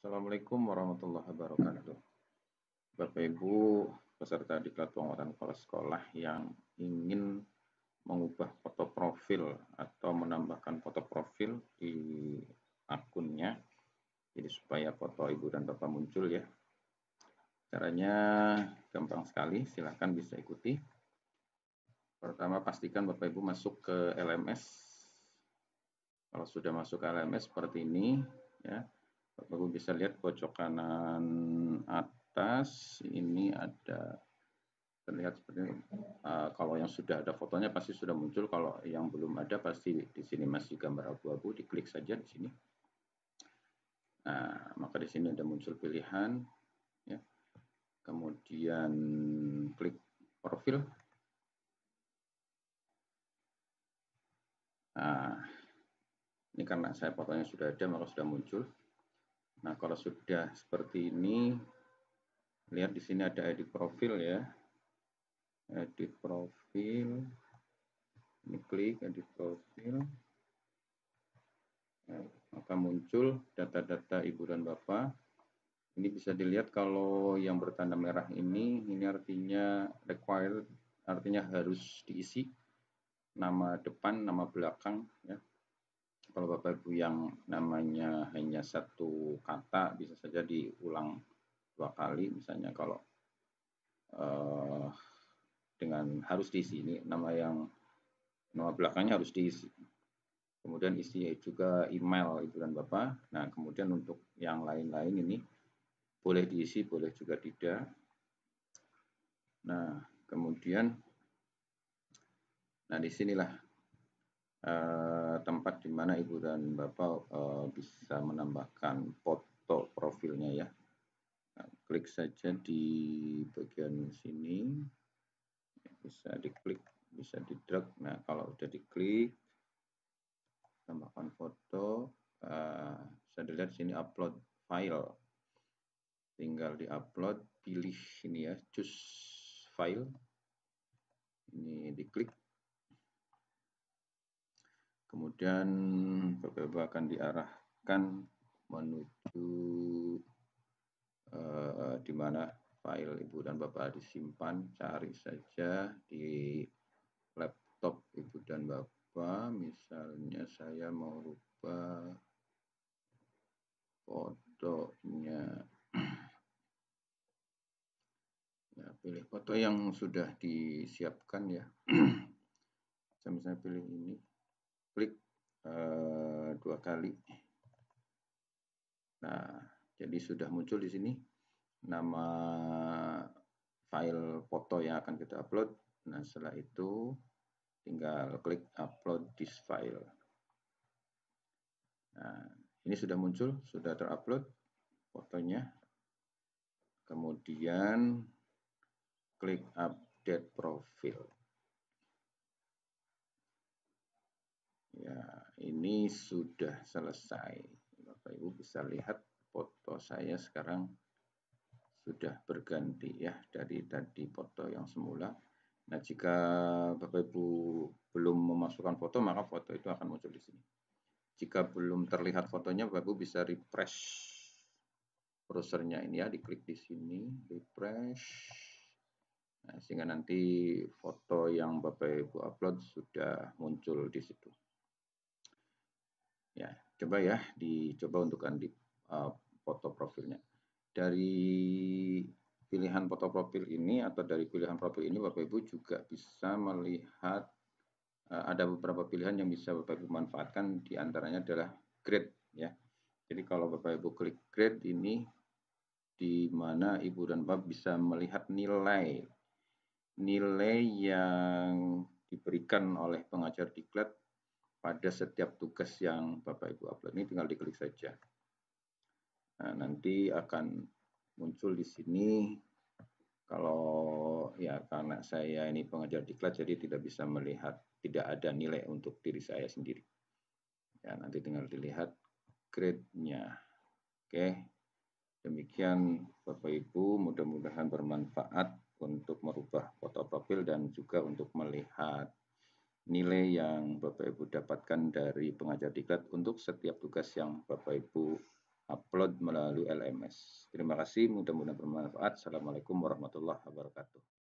Assalamualaikum warahmatullahi wabarakatuh. Bapak Ibu peserta diklat penguatan kepala sekolah yang ingin mengubah foto profil atau menambahkan foto profil di akunnya jadi supaya foto ibu dan bapak muncul ya caranya gampang sekali silahkan bisa ikuti pertama pastikan bapak ibu masuk ke LMS kalau sudah masuk ke LMS seperti ini ya Bapak Ibu bisa lihat pojok kanan atas ini ada terlihat seperti Uh, kalau yang sudah ada fotonya pasti sudah muncul, kalau yang belum ada pasti di sini masih gambar abu-abu, diklik saja di sini. Nah, maka di sini ada muncul pilihan ya. Kemudian klik profil. Nah, ini karena saya fotonya sudah ada maka sudah muncul. Nah, kalau sudah seperti ini, lihat di sini ada edit profil ya. Edit profil. Ini klik edit profil. Nah, maka muncul data-data ibu dan bapak. Ini bisa dilihat kalau yang bertanda merah ini, ini artinya required, artinya harus diisi nama depan, nama belakang ya kalau Bapak Ibu yang namanya hanya satu kata bisa saja diulang dua kali misalnya kalau uh, dengan harus di sini nama yang nama belakangnya harus diisi kemudian isi juga email ibu gitu dan bapak nah kemudian untuk yang lain-lain ini boleh diisi boleh juga tidak nah kemudian nah disinilah eh, tempat di mana Ibu dan Bapak uh, bisa menambahkan foto profilnya ya. Nah, klik saja di bagian sini. Bisa diklik, bisa di-drag. Nah, kalau sudah diklik, tambahkan foto. Uh, bisa dilihat sini upload file. Tinggal di-upload, pilih ini ya, choose file. Ini diklik kemudian PPB akan diarahkan menuju uh, di mana file ibu dan bapak disimpan cari saja di laptop ibu dan bapak misalnya saya mau rubah fotonya ya pilih foto yang sudah disiapkan ya saya misalnya pilih ini klik uh, dua kali. Nah, jadi sudah muncul di sini nama file foto yang akan kita upload. Nah, setelah itu tinggal klik upload this file. Nah, ini sudah muncul, sudah terupload fotonya. Kemudian klik update profile. Ya, ini sudah selesai. Bapak Ibu bisa lihat foto saya sekarang sudah berganti ya dari tadi foto yang semula. Nah, jika Bapak Ibu belum memasukkan foto, maka foto itu akan muncul di sini. Jika belum terlihat fotonya, Bapak Ibu bisa refresh browsernya ini ya, diklik di sini, refresh. Nah, sehingga nanti foto yang Bapak Ibu upload sudah muncul di situ. Ya, coba ya dicoba untuk di uh, foto profilnya. Dari pilihan foto profil ini atau dari pilihan profil ini Bapak Ibu juga bisa melihat uh, ada beberapa pilihan yang bisa Bapak Ibu manfaatkan diantaranya adalah grade ya. Jadi kalau Bapak Ibu klik grade ini di mana Ibu dan Bapak bisa melihat nilai nilai yang diberikan oleh pengajar diklat pada setiap tugas yang Bapak Ibu upload. Ini tinggal diklik saja. Nah, nanti akan muncul di sini kalau ya karena saya ini pengajar diklat jadi tidak bisa melihat tidak ada nilai untuk diri saya sendiri. Ya, nanti tinggal dilihat grade-nya. Oke. Demikian Bapak Ibu, mudah-mudahan bermanfaat untuk merubah foto profil dan juga untuk melihat nilai yang Bapak Ibu dapatkan dari pengajar diklat untuk setiap tugas yang Bapak Ibu upload melalui LMS. Terima kasih, mudah-mudahan bermanfaat. Assalamualaikum warahmatullahi wabarakatuh.